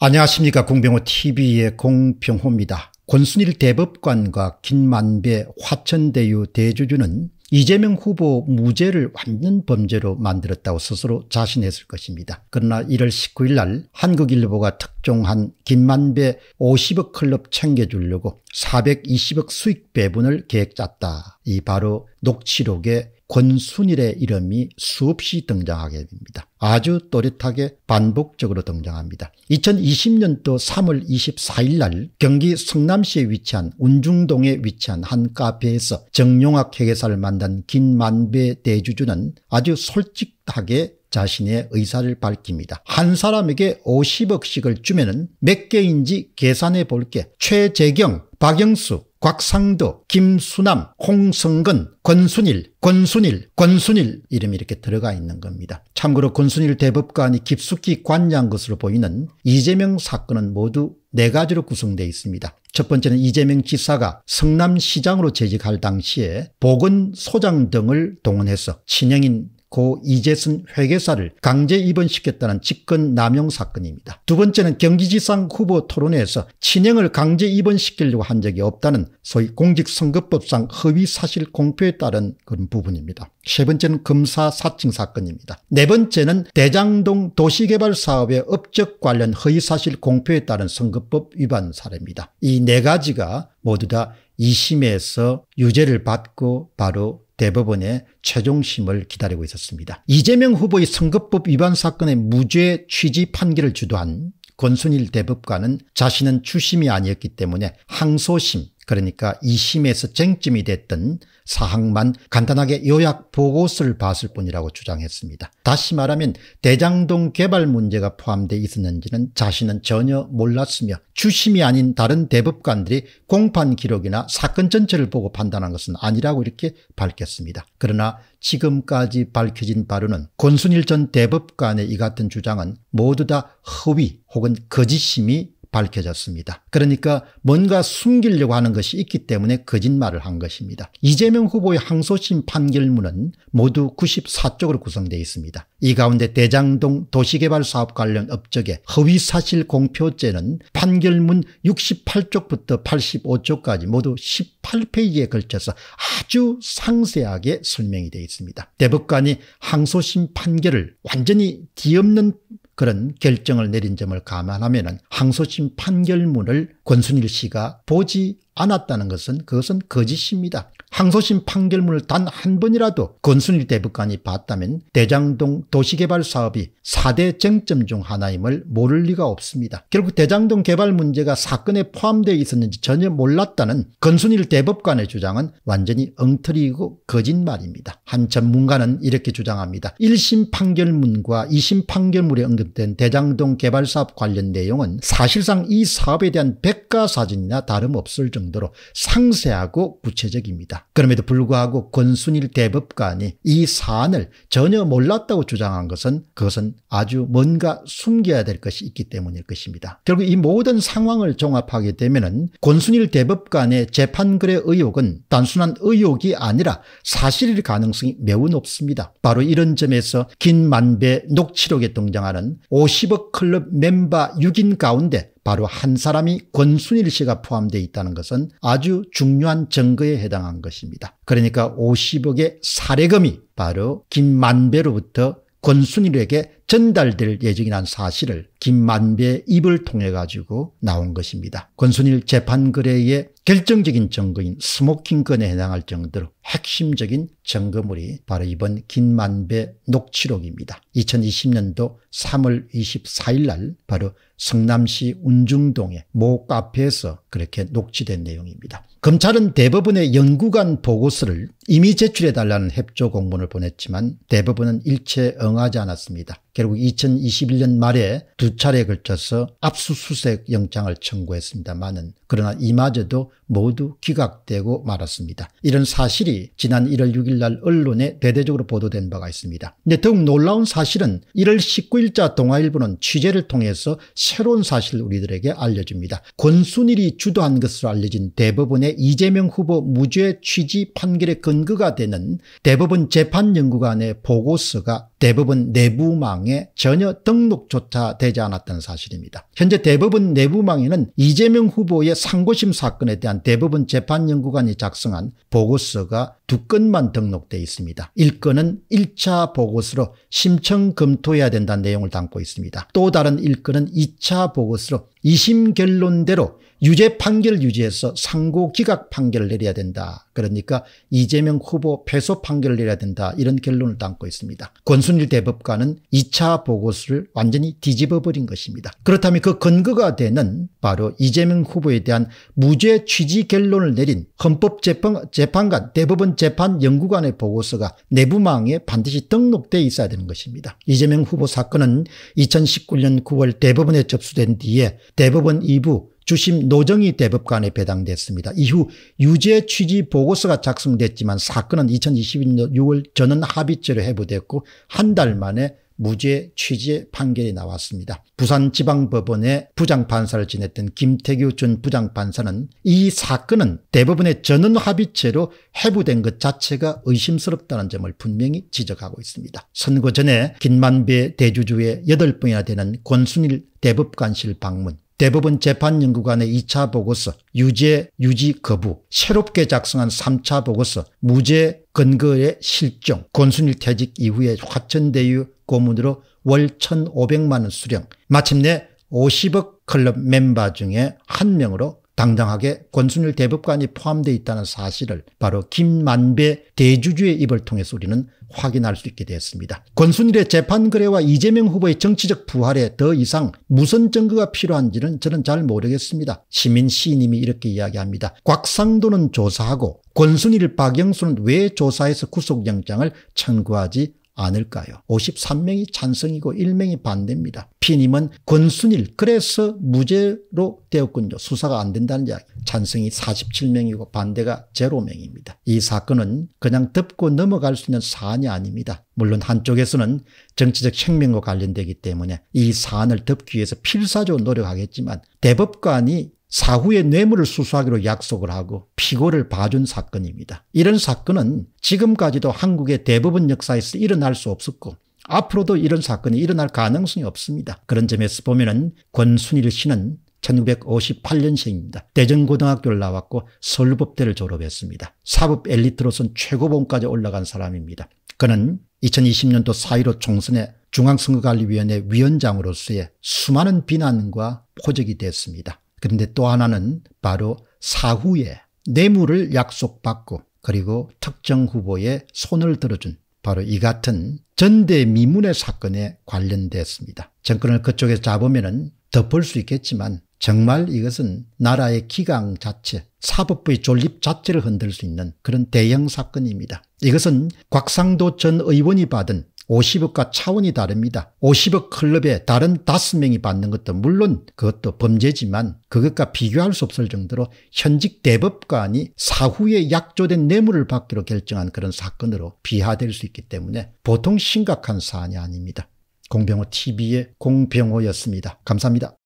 안녕하십니까 공병호TV의 공병호입니다. 권순일 대법관과 김만배 화천대유 대주주는 이재명 후보 무죄를 완전 범죄로 만들었다고 스스로 자신했을 것입니다. 그러나 1월 19일 날 한국일보가 특종한 김만배 50억 클럽 챙겨주려고 420억 수익 배분을 계획 짰다. 이 바로 녹취록에 권순일의 이름이 수없이 등장하게 됩니다. 아주 또렷하게 반복적으로 등장합니다. 2020년도 3월 24일 날 경기 성남시에 위치한 운중동에 위치한 한 카페에서 정용학 회계사를 만난 김만배 대주주는 아주 솔직하게 자신의 의사를 밝힙니다. 한 사람에게 50억씩을 주면 은몇 개인지 계산해 볼게. 최재경, 박영숙 곽상도, 김수남, 홍성근, 권순일, 권순일, 권순일 이름이 이렇게 들어가 있는 겁니다. 참고로 권순일 대법관이 깊숙이 관여한 것으로 보이는 이재명 사건은 모두 네 가지로 구성되어 있습니다. 첫 번째는 이재명 지사가 성남시장으로 재직할 당시에 보건소장 등을 동원해서 친형인 고 이재순 회계사를 강제 입원시켰다는 직권 남용 사건입니다. 두 번째는 경기지상 후보 토론회에서 친형을 강제 입원시키려고 한 적이 없다는 소위 공직선거법상 허위 사실 공표에 따른 그런 부분입니다. 세 번째는 검사 사칭 사건입니다. 네 번째는 대장동 도시개발 사업의 업적 관련 허위 사실 공표에 따른 선거법 위반 사례입니다. 이 네 가지가 모두 다 2심에서 유죄를 받고 바로 대법원의 최종심을 기다리고 있었습니다. 이재명 후보의 선거법 위반 사건의 무죄 취지 판결을 주도한 권순일 대법관은 자신은 추심이 아니었기 때문에 항소심 그러니까 2심에서 쟁점이 됐던 사항만 간단하게 요약 보고서를 봤을 뿐이라고 주장했습니다. 다시 말하면 대장동 개발 문제가 포함돼 있었는지는 자신은 전혀 몰랐으며 주심이 아닌 다른 대법관들이 공판 기록이나 사건 전체를 보고 판단한 것은 아니라고 이렇게 밝혔습니다. 그러나 지금까지 밝혀진 바로는 권순일 전 대법관의 이 같은 주장은 모두 다 허위 혹은 거짓심이 밝혀졌습니다. 그러니까 뭔가 숨기려고 하는 것이 있기 때문에 거짓말을 한 것입니다. 이재명 후보의 항소심 판결문은 모두 94쪽으로 구성되어 있습니다. 이 가운데 대장동 도시개발사업 관련 업적의 허위사실 공표죄는 판결문 68쪽부터 85쪽까지 모두 18페이지에 걸쳐서 아주 상세하게 설명이 되어 있습니다. 대법관이 항소심 판결을 완전히 뒤엎는 그런 결정을 내린 점을 감안하면 항소심 판결문을 권순일 씨가 보지 않았다는 것은 그것은 거짓입니다. 항소심 판결문을 단 한 번이라도 권순일 대법관이 봤다면 대장동 도시개발 사업이 4대 쟁점 중 하나임을 모를 리가 없습니다. 결국 대장동 개발 문제가 사건에 포함되어 있었는지 전혀 몰랐다는 권순일 대법관의 주장은 완전히 엉터리이고 거짓말입니다. 한 전문가는 이렇게 주장합니다. 1심 판결문과 2심 판결문에 언급된 대장동 개발 사업 관련 내용은 사실상 이 사업에 대한 백과사진이나 다름없을 정도로 상세하고 구체적입니다. 있다. 그럼에도 불구하고 권순일 대법관이 이 사안을 전혀 몰랐다고 주장한 것은 그것은 아주 뭔가 숨겨야 될 것이 있기 때문일 것입니다. 결국 이 모든 상황을 종합하게 되면 권순일 대법관의 재판글의 의혹은 단순한 의혹이 아니라 사실일 가능성이 매우 높습니다. 바로 이런 점에서 긴 만배 녹취록에 등장하는 50억 클럽 멤버 6인 가운데 바로 한 사람이 권순일 씨가 포함되어 있다는 것은 아주 중요한 증거에 해당한 것입니다. 그러니까 50억의 사례금이 바로 김만배로부터 권순일에게 전달될 예정이란 사실을 김만배 입을 통해 가지고 나온 것입니다. 권순일 재판거래의 결정적인 증거인 스모킹건에 해당할 정도로 핵심적인 증거물이 바로 이번 김만배 녹취록입니다. 2020년도 3월 24일 날 바로 성남시 운중동의 모 카페에서 그렇게 녹취된 내용입니다. 검찰은 대법원의 연구관 보고서를 이미 제출해달라는 협조 공문을 보냈지만 대법원은 일체 응하지 않았습니다. 결국 2021년 말에 두두 차례에 걸쳐서 압수수색 영장을 청구했습니다만은 그러나 이마저도 모두 기각되고 말았습니다. 이런 사실이 지난 1월 6일 날 언론에 대대적으로 보도된 바가 있습니다. 근데 더욱 놀라운 사실은 1월 19일자 동아일보는 취재를 통해서 새로운 사실을 우리들에게 알려줍니다. 권순일이 주도한 것으로 알려진 대법원의 이재명 후보 무죄 취지 판결의 근거가 되는 대법원 재판연구관의 보고서가 대법원 내부망에 전혀 등록조차 되지 되지 않았던 사실입니다. 현재 대법원 내부망에는 이재명 후보의 상고심 사건에 대한 대법원 재판연구관이 작성한 보고서가 두 건만 등록돼 있습니다. 1건은 1차 보고서로 심층 검토해야 된다는 내용을 담고 있습니다. 또 다른 1건은 2차 보고서로 2심 결론대로 유죄 판결을 유지해서 상고 기각 판결을 내려야 된다. 그러니까 이재명 후보 패소 판결을 내려야 된다. 이런 결론을 담고 있습니다. 권순일 대법관은 2차 보고서를 완전히 뒤집어버린 것입니다. 그렇다면 그 근거가 되는 바로 이재명 후보에 대한 무죄 취지 결론을 내린 헌법재판관 대법원 재재판 연구관의 보고서가 내부망에 반드시 등록돼 있어야 되는 것입니다. 이재명 후보 사건은 2019년 9월 대법원에 접수된 뒤에 대법원 2부 주심 노정희 대법관에 배당됐습니다. 이후 유죄 취지 보고서가 작성됐지만 사건은 2022년 6월 전원 합의체로 해부됐고 한 달 만에 무죄 취지의 판결이 나왔습니다. 부산지방법원의 부장판사를 지냈던 김태규 전 부장판사는 이 사건은 대법원의 전원 합의체로 해부된 것 자체가 의심스럽다는 점을 분명히 지적하고 있습니다. 선거 전에 김만배 대주주의 8번이나 되는 권순일 대법관실 방문 대법원 재판연구관의 2차 보고서, 유죄, 유지 거부, 새롭게 작성한 3차 보고서, 무죄 근거의 실종, 권순일 퇴직 이후에 화천대유 고문으로 월 1,500만 원 수령, 마침내 50억 클럽 멤버 중에 한 명으로 당당하게 권순일 대법관이 포함되어 있다는 사실을 바로 김만배 대주주의 입을 통해서 우리는 확인할 수 있게 되었습니다. 권순일의 재판 거래와 이재명 후보의 정치적 부활에 더 이상 무슨 증거가 필요한지는 저는 잘 모르겠습니다. 시민 시인님이 이렇게 이야기합니다. 곽상도는 조사하고 권순일 박영수는 왜 조사해서 구속영장을 청구하지 않을까요? 53명이 찬성이고 1명이 반대입니다. 피님은 권순일 그래서 무죄로 되었군요. 수사가 안 된다는 이야기. 찬성이 47명이고 반대가 0명입니다. 이 사건은 그냥 덮고 넘어갈 수 있는 사안이 아닙니다. 물론 한쪽에서는 정치적 혁명과 관련되기 때문에 이 사안을 덮기 위해서 필사적으로 노력하겠지만 대법관이 사후에 뇌물을 수수하기로 약속을 하고 피고를 봐준 사건입니다. 이런 사건은 지금까지도 한국의 대부분 역사에서 일어날 수 없었고 앞으로도 이런 사건이 일어날 가능성이 없습니다. 그런 점에서 보면 은 권순일 씨는 1958년생입니다. 대전고등학교를 나왔고 서울법대를 졸업했습니다. 사법 엘리트로선 최고봉까지 올라간 사람입니다. 그는 2020년도 4.15 총선에 중앙선거관리위원회 위원장으로서의 수많은 비난과 포적이 됐습니다. 그런데 또 하나는 바로 사후에 뇌물을 약속받고 그리고 특정 후보의 손을 들어준 바로 이 같은 전대미문의 사건에 관련됐습니다. 정권을 그쪽에서 잡으면 덮을 수 있겠지만 정말 이것은 나라의 기강 자체, 사법부의 존립 자체를 흔들 수 있는 그런 대형 사건입니다. 이것은 곽상도 전 의원이 받은 50억과 차원이 다릅니다. 50억 클럽에 다른 5명이 받는 것도 물론 그것도 범죄지만 그것과 비교할 수 없을 정도로 현직 대법관이 사후에 약조된 뇌물을 받기로 결정한 그런 사건으로 비하될 수 있기 때문에 보통 심각한 사안이 아닙니다. 공병호 TV의 공병호였습니다. 감사합니다.